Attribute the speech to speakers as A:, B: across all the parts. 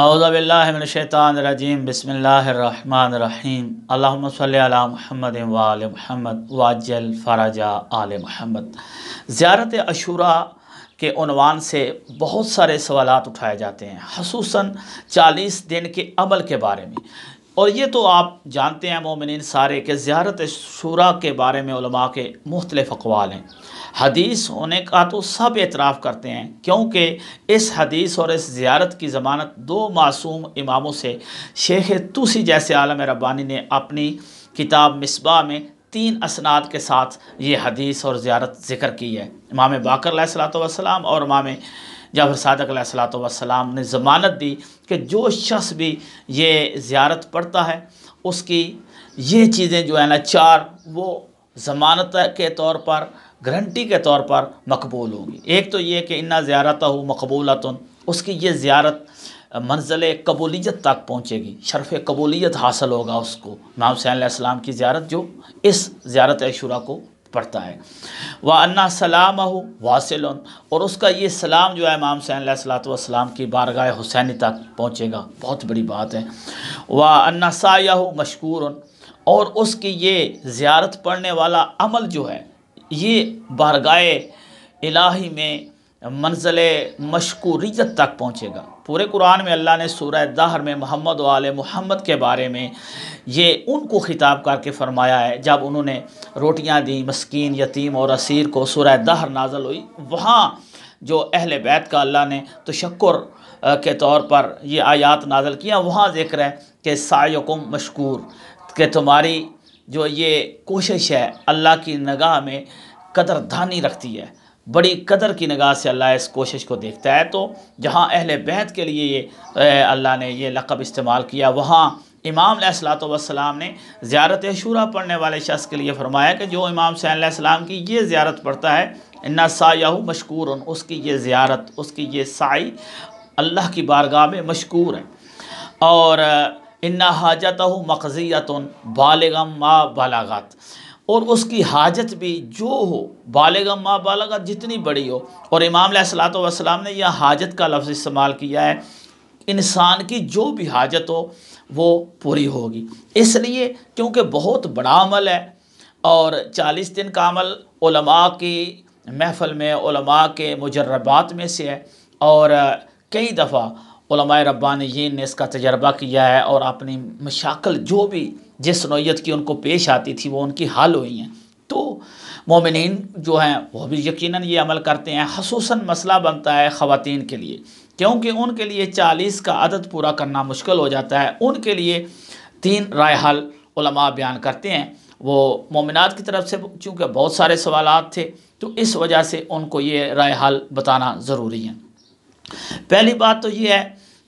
A: अज़बिल्लाशैतरजीम बसमीम अल्ला महमद वाल महमद वाजल फ़राजा आल महमद ज़्यारत अशूरा के अनवान से बहुत सारे सवाल उठाए जाते हैं खसूस चालीस दिन के अमल के बारे में और ये तो आप जानते हैं मोमिन सारे के ज़्यारत शुरा के बारे में के मुख्तलिफ़ अकवाल हैं हदीस होने का तो सब एतराफ़ करते हैं क्योंकि इस हदीस और इस ज़्यारत की ज़मानत दो मासूम इमामों से शेख तुसी जैसे आलम रब्बानी ने अपनी किताब मिसबा में तीन असनाद के साथ ये हदीस और ज़्यारत ज़िक्र की है इमाम बाकर वसलाम और इमाम जाफर सादक वसलाम ने ज़मानत दी कि जो शख्स भी ये ज़्यारत पढ़ता है उसकी ये चीज़ें जो है ना चार वो ज़मानत के तौर पर गारंटी के तौर पर मकबूल होगी एक तो ये कि इन्ना ज़्यारत हो मकबूलत उसकी ये ज़्यारत मंजिल कबूलीत तक पहुँचेगी शरफ़ कबूलीत हासिल होगा उसको इमाम हुसैन की ज़्यारत जो इस ज़्यारत शुरा को पढ़ता है वह अन्ना सलाम हो वासिल और उसका ये सलाम जो है इमाम हुसैन सलाम की बारगाह हुसैनी तक पहुँचेगा बहुत बड़ी बात है वह अन्ना साया हो मशहूर और उसकी ये ज़्यारत पढ़ने वाला अमल जो है ये बारगाह इलाही में मंजिल मशकूरीत तक पहुँचेगा पूरे कुरान में अल्लाह ने सूरह दहर में मोहम्मद वाल मोहम्मद के बारे में ये उनको ख़िताब करके फरमाया है जब उन्होंने रोटियाँ दी मस्किन यतीम और असीर को सूरह दहर नाजल हुई वहाँ जो अहल बैत का अल्लाह ने तशक्र के तौर पर ये आयात नाजल किया वहाँ जिक्र है कि सायकुम मशकूर के तुम्हारी जो ये कोशिश है अल्लाह की नगाह में कदरदानी रखती है बड़ी कदर की नगाह से अल्लाह इस कोशिश को देखता है तो जहाँ अहल बैत के लिए ये अल्लाह ने ये लक़ब इस्तेमाल किया वहाँ इमाम सलाम ने ज़्यारत शूरा पढ़ने वाले शख्स के लिए फरमाया कि जो इमाम सैन की ये ज़्यारत पढ़ता है इन्ना सायाहू मशकूर उसकी ये ज़्यारत उसकी ये साई अल्लाह की बारगाह में मशकूर है और इन्ना हाजत मकजियत बालगम मा बालागत और उसकी हाजत भी जो हो बालगा माँ बालगा जितनी बड़ी हो और इमाम सलाम ने यह हाजत का लफ्ज़ इस्तेमाल किया है इंसान की जो भी हाजत हो वो पूरी होगी इसलिए क्योंकि बहुत बड़ा अमल है और चालीस दिन का अमल ओलमा की महफ़ल में के मुजरबात में से है और कई दफ़ा रब्बानियन ने इसका तजर्बा किया है और अपनी मशाकल जो भी जिस नोयत की उनको पेश आती थी वो उनकी हाल हुई हैं तो मोमिन जो हैं वह भी यकीन ये अमल करते हैं खसूस मसला बनता है ख़वान के लिए क्योंकि उनके लिए चालीस का आदत पूरा करना मुश्किल हो जाता है उनके लिए तीन राय हल बयान करते हैं वो मोमिनत की तरफ से चूँकि बहुत सारे सवाल थे तो इस वजह से उनको ये राय हल बताना ज़रूरी है पहली बात तो ये है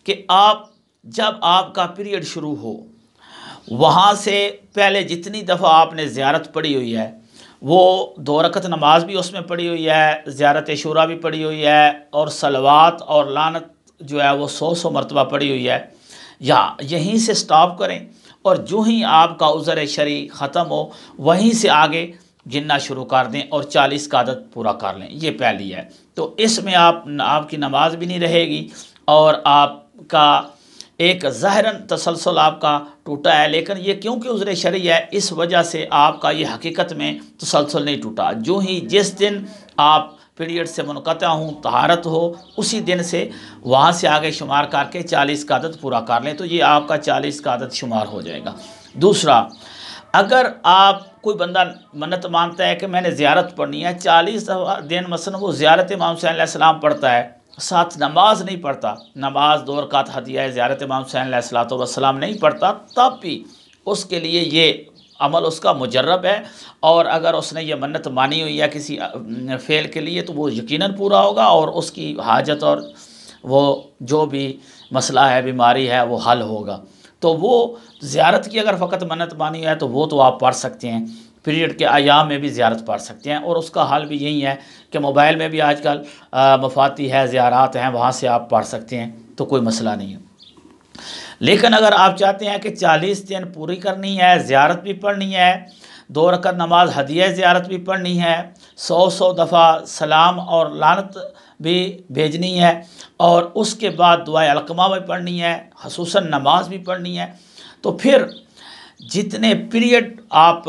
A: कि आप जब आपका पीरियड शुरू हो वहाँ से पहले जितनी दफ़ा आपने ज़्यारत पढ़ी हुई है वो दो रकत नमाज भी उसमें पढ़ी हुई है ज़्यारत शुरा भी पढ़ी हुई है और सलवात और लानत जो है वो सौ सौ मरतबा पढ़ी हुई है या यहीं से स्टॉप करें और जो ही आपका उज़र शरी ख़त्म हो वहीं से आगे गिनना शुरू कर दें और चालीस का आदत पूरा कर लें ये पहली है तो इसमें आप आपकी नमाज भी नहीं रहेगी और आपका एक जहरन तसलसल आपका टूटा है लेकिन ये क्योंकि उजर शरी है इस वजह से आपका ये हकीकत में तसलसल नहीं टूटा जो ही जिस दिन आप पीरियड से मुनक़ा हूँ तहारत हो उसी दिन से वहाँ से आगे शुमार करके चालीस का आदत पूरा कर लें तो ये आपका चालीस का आदत शुमार हो जाएगा दूसरा अगर आप कोई बंदा मन्नत मानता है कि मैंने ज़्यारत पढ़नी है चालीस दफ़ा दिन मसन वो ज़्यारत इमाम हुसैन पढ़ता है साथ नमाज नहीं पढ़ता नमाज दो रकात हदिया ज़्यारत इमाम हुसैन वसलाम नहीं पढ़ता तब भी उसके लिए ये अमल उसका मुजरब है और अगर उसने ये मन्नत मानी हुई है किसी फेल के लिए तो वो यकीन पूरा होगा और उसकी हाजत और वो जो भी मसला है बीमारी है वो हल होगा तो वो ज़्यारत की अगर फ़कत मन्नत मानी है तो वो तो आप पढ़ सकते हैं पीरियड के आयाम में भी ज़्यारत पढ़ सकते हैं और उसका हाल भी यही है कि मोबाइल में भी आजकल मफाती है ज़्यारत हैं वहाँ से आप पढ़ सकते हैं तो कोई मसला नहीं है लेकिन अगर आप चाहते हैं कि चालीस दिन पूरी करनी है ज़्यारत भी पढ़नी है दो रकत नमाज हदिया ज़्यारत भी पढ़नी है सौ सौ दफ़ा सलाम और लानत भी भेजनी है और उसके बाद दुआ अलकमा भी पढ़नी है खसूस नमाज भी पढ़नी है तो फिर जितने पीरियड आप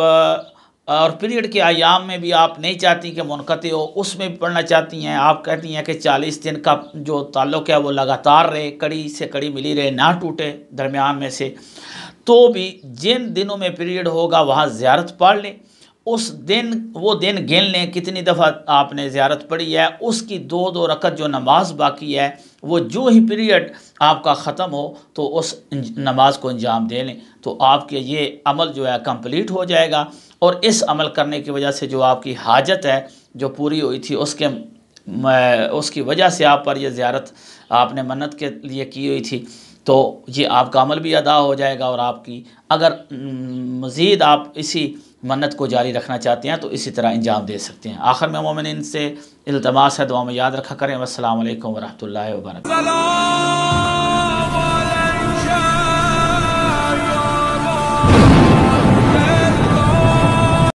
A: और पीरियड के आयाम में भी आप नहीं चाहती कि मुनक़ हो उसमें भी पढ़ना चाहती हैं आप कहती हैं कि चालीस दिन का जो ताल्लुक़ है वो लगातार रहे कड़ी से कड़ी मिली रहे ना टूटे दरमियान में से तो भी जिन दिनों में पीरियड होगा वहाँ ज़्यारत पाड़ लें उस दिन वो दिन गिन लें कितनी दफ़ा आपने ज़्यारत पढ़ी है उसकी दो दो रकत जो नमाज बाकी है वो जो ही पीरियड आपका ख़त्म हो तो उस नमाज को अंजाम दे लें तो आपके ये अमल जो है कंप्लीट हो जाएगा और इस अमल करने की वजह से जो आपकी हाजत है जो पूरी हुई थी उसके उसकी वजह से आप पर यह ज़्यारत आपने मन्नत के लिए की हुई थी तो ये आपका अमल भी अदा हो जाएगा और आपकी अगर मज़ीद आप इसी मन्नत को जारी रखना चाहते हैं तो इसी तरह अंजाम दे सकते हैं आखिर में मोमिन इनसे इल्तमास है दुआ में याद रखा करें असल वरहमल वर्क